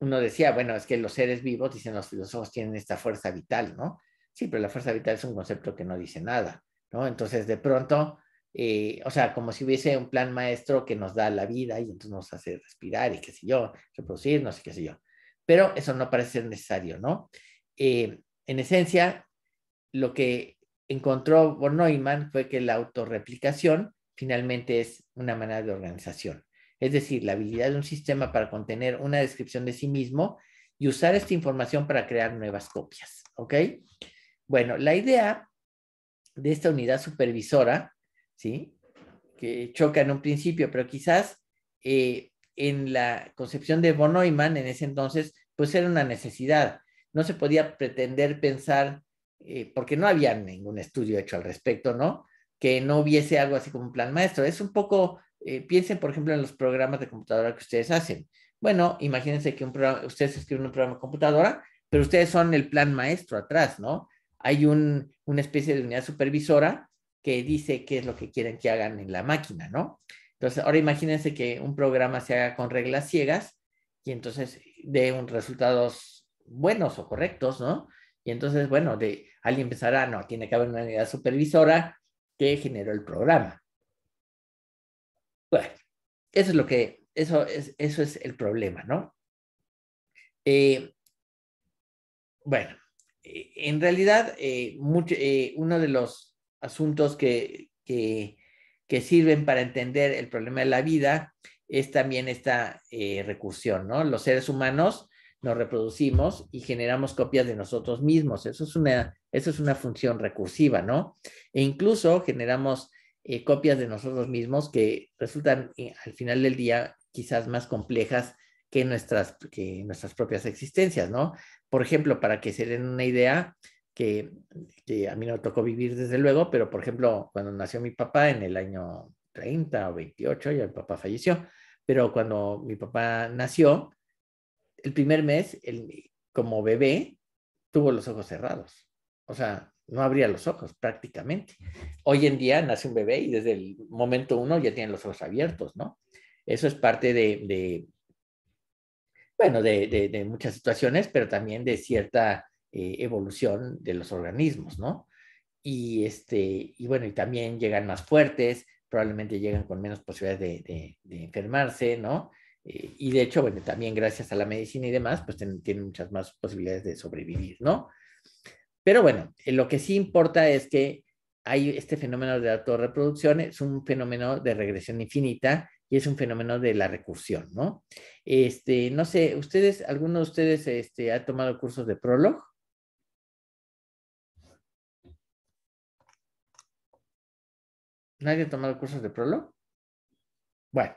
uno decía, bueno, es que los seres vivos, dicen los filósofos, tienen esta fuerza vital, ¿no? Sí, pero la fuerza vital es un concepto que no dice nada, ¿no? Entonces, de pronto, eh, o sea, como si hubiese un plan maestro que nos da la vida y entonces nos hace respirar y qué sé yo, reproducirnos y qué sé yo. Pero eso no parece ser necesario, ¿no? Eh, en esencia, lo que encontró von Neumann fue que la autorreplicación finalmente es una manera de organización. Es decir, la habilidad de un sistema para contener una descripción de sí mismo y usar esta información para crear nuevas copias. ¿Ok? Bueno, la idea de esta unidad supervisora, ¿sí? Que choca en un principio, pero quizás eh, en la concepción de von Neumann en ese entonces, pues era una necesidad. No se podía pretender pensar eh, porque no había ningún estudio hecho al respecto, ¿no? Que no hubiese algo así como un plan maestro. Es un poco, eh, piensen por ejemplo en los programas de computadora que ustedes hacen. Bueno, imagínense que un programa, ustedes escriben un programa de computadora, pero ustedes son el plan maestro atrás, ¿no? Hay una especie de unidad supervisora que dice qué es lo que quieren que hagan en la máquina, ¿no? Entonces, ahora imagínense que un programa se haga con reglas ciegas y entonces dé un resultados buenos o correctos, ¿no? Y entonces, bueno, de alguien empezará no, tiene que haber una unidad supervisora que generó el programa. Bueno, eso es lo que, eso es, eso es el problema, ¿no? Eh, bueno, eh, en realidad, eh, uno de los asuntos que, que, que, sirven para entender el problema de la vida es también esta recursión, ¿no? Los seres humanos nos reproducimos y generamos copias de nosotros mismos. Eso es una, eso es una función recursiva, ¿no? E incluso generamos eh, copias de nosotros mismos que resultan eh, al final del día quizás más complejas que nuestras, que nuestras propias existencias, ¿no? Por ejemplo, para que se den una idea, que, a mí no tocó vivir desde luego, pero por ejemplo, cuando nació mi papá en el año 30 o 28, ya mi papá falleció, pero cuando mi papá nació, el primer mes, como bebé, tuvo los ojos cerrados. O sea, no abría los ojos prácticamente. Hoy en día nace un bebé y desde el momento uno ya tiene los ojos abiertos, ¿no? Eso es parte de, bueno, de, muchas situaciones, pero también de cierta eh, evolución de los organismos, ¿no? Y, este, y bueno, y también llegan más fuertes, probablemente llegan con menos posibilidades de, enfermarse, ¿no? Eh, y de hecho, bueno, también gracias a la medicina y demás, pues tienen, muchas más posibilidades de sobrevivir, ¿no? Pero bueno, eh, lo que sí importa es que hay este fenómeno de autorreproducción, es un fenómeno de regresión infinita y es un fenómeno de la recursión, ¿no? Este, no sé, ustedes, ¿alguno de ustedes este, ha tomado cursos de Prolog? ¿Nadie ha tomado cursos de Prolog? Bueno,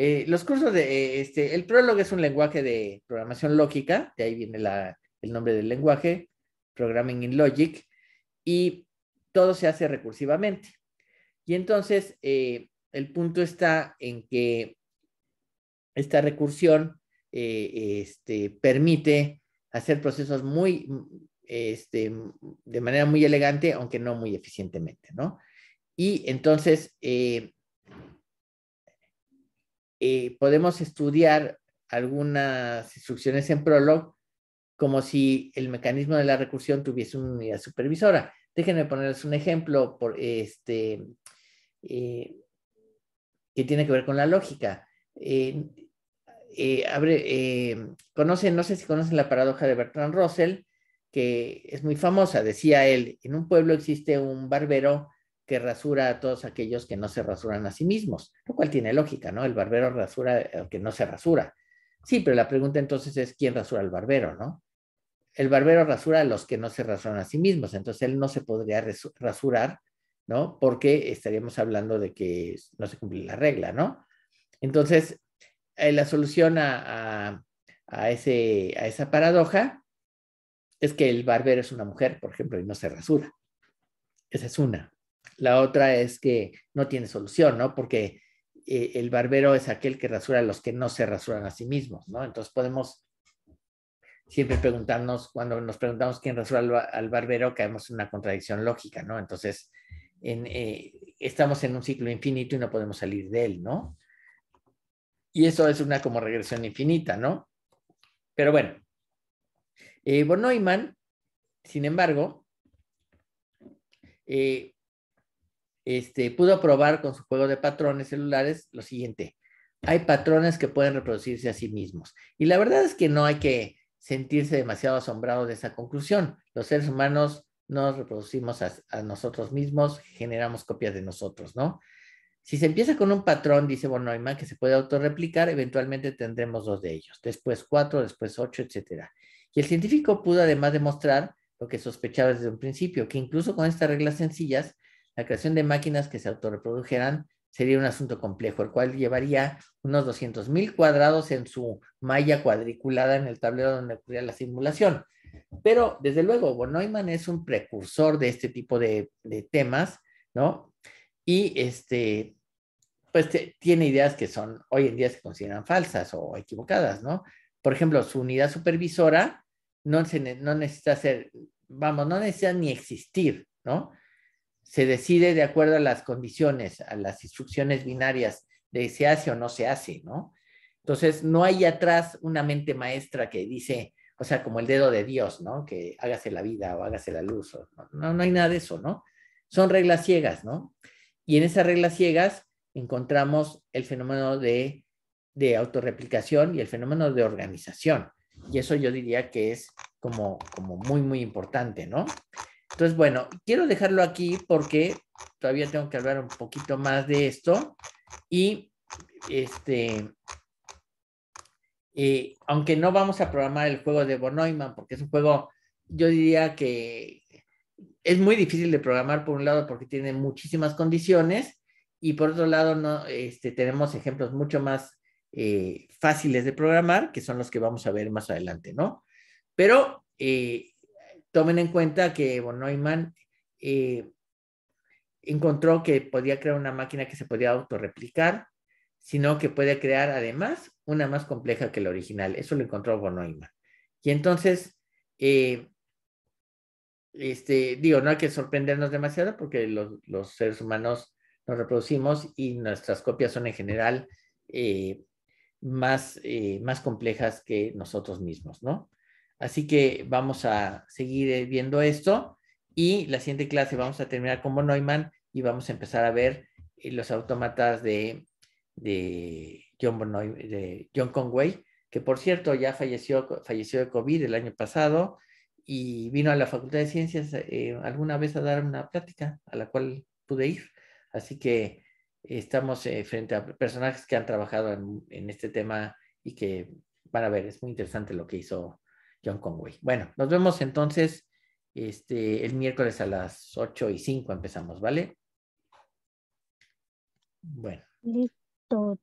eh, los cursos de, eh, este, el prólogo es un lenguaje de programación lógica, de ahí viene el nombre del lenguaje, Programming in Logic, y todo se hace recursivamente. Y entonces, eh, el punto está en que esta recursión este, permite hacer procesos muy, este, de manera muy elegante, aunque no muy eficientemente, ¿no? Y entonces, eh, podemos estudiar algunas instrucciones en Prolog como si el mecanismo de la recursión tuviese una unidad supervisora. Déjenme ponerles un ejemplo por este, eh, que tiene que ver con la lógica. Eh, conocen, no sé si conocen la paradoja de Bertrand Russell, que es muy famosa, decía él, en un pueblo existe un barbero que rasura a todos aquellos que no se rasuran a sí mismos, lo cual tiene lógica, ¿no? El barbero rasura los que no se rasura. Sí, pero la pregunta entonces es quién rasura al barbero, ¿no? El barbero rasura a los que no se rasuran a sí mismos, entonces él no se podría rasurar, ¿no? Porque estaríamos hablando de que no se cumple la regla, ¿no? Entonces, eh, la solución a, ese, a esa paradoja es que el barbero es una mujer, por ejemplo, y no se rasura. Esa es una. La otra es que no tiene solución, ¿no? Porque eh, el barbero es aquel que rasura a los que no se rasuran a sí mismos, ¿no? Entonces podemos siempre preguntarnos, cuando nos preguntamos quién rasura al, barbero, caemos en una contradicción lógica, ¿no? Entonces, eh, estamos en un ciclo infinito y no podemos salir de él, ¿no? Y eso es una como regresión infinita, ¿no? Pero bueno, eh, Bonoiman, sin embargo, eh, este, pudo probar con su juego de patrones celulares lo siguiente. Hay patrones que pueden reproducirse a sí mismos. Y la verdad es que no hay que sentirse demasiado asombrado de esa conclusión. Los seres humanos nos reproducimos a, nosotros mismos, generamos copias de nosotros, ¿no? Si se empieza con un patrón, dice hay más que se puede autorreplicar, eventualmente tendremos dos de ellos, después cuatro, después ocho, etcétera. Y el científico pudo además demostrar lo que sospechaba desde un principio, que incluso con estas reglas sencillas la creación de máquinas que se autorreprodujeran sería un asunto complejo, el cual llevaría unos 200.000 cuadrados en su malla cuadriculada en el tablero donde ocurría la simulación. Pero, desde luego, von Neumann es un precursor de este tipo de, temas, ¿no? Y este, pues tiene ideas que son, hoy en día se consideran falsas o equivocadas, ¿no? Por ejemplo, su unidad supervisora no, no necesita ser, vamos, no necesita ni existir, ¿no? se decide de acuerdo a las condiciones, a las instrucciones binarias de se hace o no se hace, ¿no? Entonces, no hay atrás una mente maestra que dice, o sea, como el dedo de Dios, ¿no? Que hágase la vida o hágase la luz. no, no hay nada de eso, ¿no? Son reglas ciegas, ¿no? Y en esas reglas ciegas encontramos el fenómeno de, de autorreplicación y el fenómeno de organización. Y eso yo diría que es como, como muy, muy importante, ¿no? Entonces, bueno, quiero dejarlo aquí porque todavía tengo que hablar un poquito más de esto. Y este, eh, aunque no vamos a programar el juego de Von porque es un juego, yo diría que es muy difícil de programar por un lado porque tiene muchísimas condiciones y por otro lado no, este, tenemos ejemplos mucho más eh, fáciles de programar, que son los que vamos a ver más adelante, ¿no? Pero eh, tomen en cuenta que von Neumann eh, encontró que podía crear una máquina que se podía autorreplicar, sino que puede crear además una más compleja que la original. Eso lo encontró von Neumann. Y entonces, eh, este, digo, no hay que sorprendernos demasiado porque los, seres humanos nos reproducimos y nuestras copias son en general eh, más, más complejas que nosotros mismos, ¿no? Así que vamos a seguir eh, viendo esto y la siguiente clase vamos a terminar con Neumann y vamos a empezar a ver eh, los autómatas de, de, John, Conway, que por cierto ya falleció, falleció de COVID el año pasado y vino a la Facultad de Ciencias eh, alguna vez a dar una plática a la cual pude ir. Así que estamos frente a personajes que han trabajado en, en este tema y que van a ver, es muy interesante lo que hizo John Conway. Bueno, nos vemos entonces este, el miércoles a las 8 y 5 empezamos, ¿vale? Bueno. Listo.